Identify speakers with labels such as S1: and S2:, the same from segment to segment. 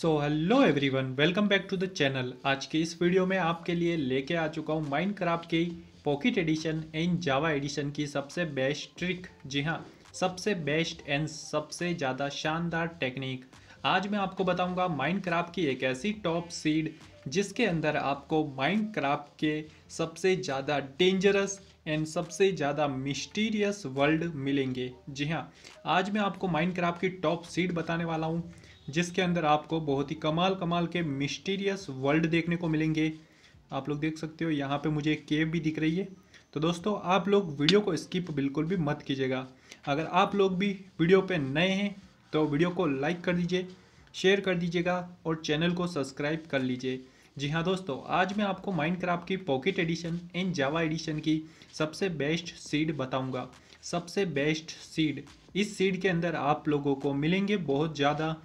S1: so hello everyone welcome back to the channel आज के इस वीडियो में आपके लिए लेके आ चुका हूँ माइंड क्राफ्ट की pocket edition and Java edition की सबसे बेस्ट ट्रिक जी हाँ सबसे बेस्ट एंड सबसे ज़्यादा शानदार टेक्निक आज मैं आपको माइंड माइनक्राफ्ट की एक ऐसी टॉप सीड जिसके अंदर आपको माइनक्राफ्ट के सबसे ज़्यादा डेंजरस एंड सबसे ज़्यादा मिस्टीरियस वर्ल्ड मिलेंगे जी हाँ आज मैं आपको माइनक्राफ्ट की टॉप सीड बताने वाला हूँ जिसके अंदर आपको बहुत ही कमाल कमाल के मिस्टीरियस वर्ल्ड देखने को मिलेंगे आप लोग देख सकते हो यहाँ पे मुझे एक केव भी दिख रही है तो दोस्तों आप लोग वीडियो को स्किप बिल्कुल भी मत कीजिएगा अगर आप लोग भी वीडियो पे नए हैं तो वीडियो को लाइक कर दीजिए शेयर कर दीजिएगा और चैनल को सब्सक्राइब कर लीजिए जी हाँ दोस्तों आज मैं आपको क्राफ्ट की pocket edition and Java edition की सबसे बेस्ट सीड बताऊँगा सबसे बेस्ट सीड इस सीड के अंदर आप लोगों को मिलेंगे बहुत ज़्यादा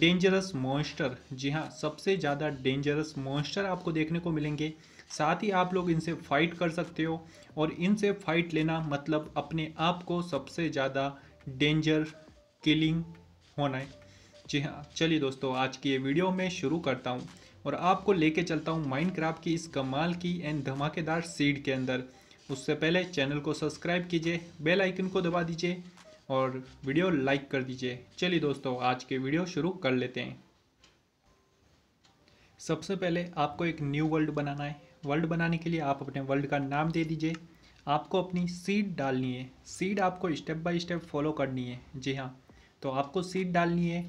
S1: डेंजरस मॉन्स्टर जी हाँ सबसे ज़्यादा डेंजरस मॉन्स्टर आपको देखने को मिलेंगे साथ ही आप लोग इनसे फाइट कर सकते हो और इनसे फाइट लेना मतलब अपने आप को सबसे ज़्यादा डेंजर किलिंग होना है जी हाँ चलिए दोस्तों आज की ये वीडियो मैं शुरू करता हूँ और आपको लेके चलता हूँ माइनक्राफ्ट की इस कमाल की एंड धमाकेदार सीड के अंदर उससे पहले चैनल को सब्सक्राइब कीजिए बेल आइकन को दबा दीजिए और वीडियो लाइक कर दीजिए चलिए दोस्तों आज के वीडियो शुरू कर लेते हैं सबसे पहले आपको एक न्यू वर्ल्ड बनाना है वर्ल्ड बनाने के लिए आप अपने वर्ल्ड का नाम दे दीजिए आपको अपनी सीड डालनी है सीड आपको स्टेप बाय स्टेप फॉलो करनी है जी हाँ तो आपको सीड डालनी है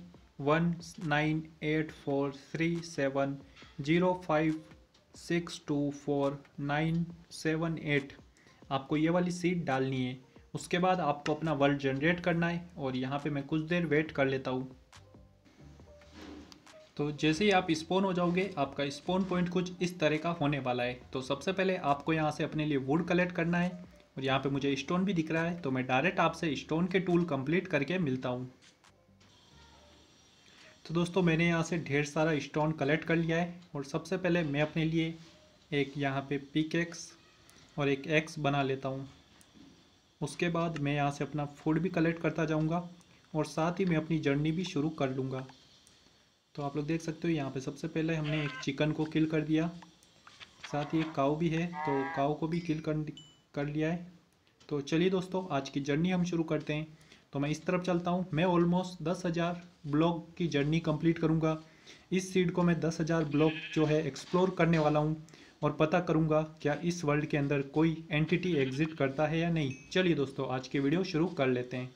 S1: one nine eight four three seven zero five six two four nine seven eight आपको ये वाली सीट डालनी है उसके बाद आपको अपना वर्ल्ड जनरेट करना है और यहाँ पे मैं कुछ देर वेट कर लेता हूँ तो जैसे ही आप स्पोन हो जाओगे आपका स्पोन पॉइंट कुछ इस तरह का होने वाला है तो सबसे पहले आपको यहाँ से अपने लिए वुड कलेक्ट करना है और यहाँ पे मुझे स्टोन भी दिख रहा है तो मैं डायरेक्ट आपसे स्टोन के टूल कंप्लीट करके मिलता हूँ तो दोस्तों मैंने यहाँ से ढेर सारा स्टोन कलेक्ट कर लिया है और सबसे पहले मैं अपने लिए एक यहाँ पे पिक एक्स और एक एक्स बना लेता हूँ उसके बाद मैं यहाँ से अपना फूड भी कलेक्ट करता जाऊँगा और साथ ही मैं अपनी जर्नी भी शुरू कर लूँगा तो आप लोग देख सकते हो यहाँ पे सबसे पहले हमने एक चिकन को किल कर दिया साथ ही एक काऊ भी है तो काऊ को भी किल कर कर लिया है तो चलिए दोस्तों आज की जर्नी हम शुरू करते हैं तो मैं इस तरफ चलता हूँ मैं ऑलमोस्ट दस हज़ार ब्लॉक की जर्नी कंप्लीट करूँगा इस सीड को मैं दस हज़ार ब्लॉक जो है एक्सप्लोर करने वाला हूँ और पता करूंगा क्या इस वर्ल्ड के अंदर कोई एंटिटी एग्जिट करता है या नहीं चलिए दोस्तों आज की वीडियो शुरू कर लेते हैं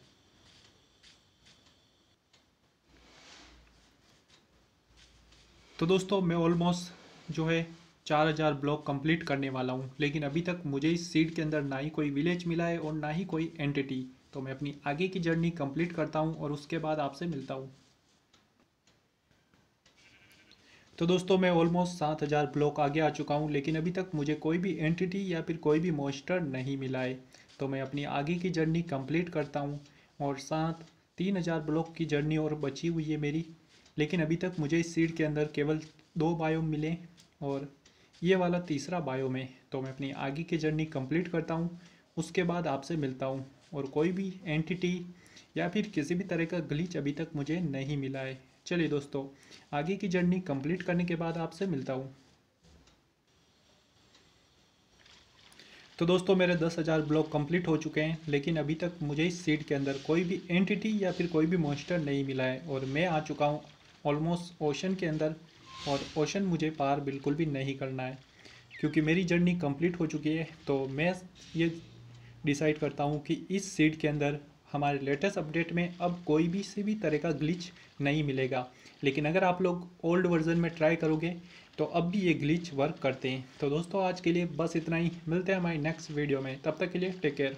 S1: तो दोस्तों मैं ऑलमोस्ट जो है चार हज़ार ब्लॉक कंप्लीट करने वाला हूं लेकिन अभी तक मुझे इस सीड के अंदर ना ही कोई विलेज मिला है और ना ही कोई एंटिटी तो मैं अपनी आगे की जर्नी कंप्लीट करता हूं और उसके बाद आपसे मिलता हूँ तो दोस्तों मैं ऑलमोस्ट सात हज़ार ब्लॉक आगे आ चुका हूँ लेकिन अभी तक मुझे कोई भी एंटिटी या फिर कोई भी मॉइस्टर नहीं मिला है तो मैं अपनी आगे की जर्नी कंप्लीट करता हूँ और साथ तीन हज़ार ब्लॉक की जर्नी और बची हुई है मेरी लेकिन अभी तक मुझे इस सीड के अंदर केवल दो बायोम मिले और ये वाला तीसरा बायोम है तो मैं अपनी आगे की जर्नी कम्प्लीट करता हूँ उसके बाद आपसे मिलता हूँ और कोई भी एंटिटी या फिर किसी भी तरह का ग्लीच अभी तक मुझे नहीं मिला है चलिए दोस्तों आगे की जर्नी कंप्लीट करने के बाद आपसे मिलता हूँ तो दोस्तों मेरे दस हज़ार ब्लॉक कंप्लीट हो चुके हैं लेकिन अभी तक मुझे इस सीट के अंदर कोई भी एंटिटी या फिर कोई भी मॉन्स्टर नहीं मिला है और मैं आ चुका हूँ ऑलमोस्ट ओशन के अंदर और ओशन मुझे पार बिल्कुल भी नहीं करना है क्योंकि मेरी जर्नी कंप्लीट हो चुकी है तो मैं ये डिसाइड करता हूँ कि इस सीट के अंदर हमारे लेटेस्ट अपडेट में अब कोई भी से भी तरह का ग्लिच नहीं मिलेगा लेकिन अगर आप लोग ओल्ड वर्जन में ट्राई करोगे तो अब भी ये ग्लिच वर्क करते हैं तो दोस्तों आज के लिए बस इतना ही मिलते हैं हमारी नेक्स्ट वीडियो में तब तक के लिए टेक केयर